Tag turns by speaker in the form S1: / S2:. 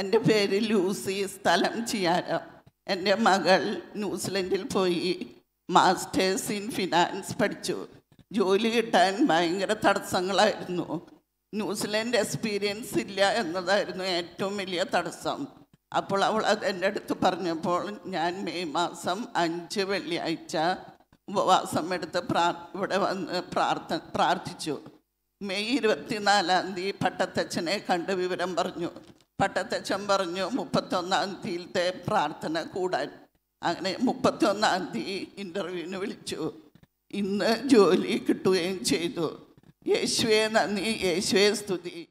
S1: എൻ്റെ പേര് ലൂസി സ്ഥലം ചിയാര എൻ്റെ മകൾ ന്യൂസിലൻഡിൽ പോയി മാസ്റ്റേഴ്സ് ഇൻ ഫിനാൻസ് പഠിച്ചു ജോലി കിട്ടാൻ ഭയങ്കര തടസ്സങ്ങളായിരുന്നു ന്യൂസിലൻഡ് എക്സ്പീരിയൻസ് ഇല്ല എന്നതായിരുന്നു ഏറ്റവും വലിയ തടസ്സം അപ്പോൾ അവൾ എൻ്റെ അടുത്ത് പറഞ്ഞപ്പോൾ ഞാൻ മെയ് മാസം അഞ്ച് വെള്ളിയാഴ്ച ഉപവാസം എടുത്ത് പ്രാർ ഇവിടെ വന്ന് പ്രാർത്ഥ പ്രാർത്ഥിച്ചു മെയ് ഇരുപത്തിനാലാം തീയതി പട്ടത്തച്ഛനെ കണ്ട് വിവരം പറഞ്ഞു പട്ടത്തച്ഛൻ പറഞ്ഞു മുപ്പത്തൊന്നാം തീയതിയിലത്തെ പ്രാർത്ഥന കൂടാൻ അങ്ങനെ മുപ്പത്തൊന്നാം തീയതി ഇൻ്റർവ്യൂവിന് വിളിച്ചു ഇന്ന് ജോലി കിട്ടുകയും ചെയ്തു യേശുവെ നന്ദി യേശുവെ സ്തുതി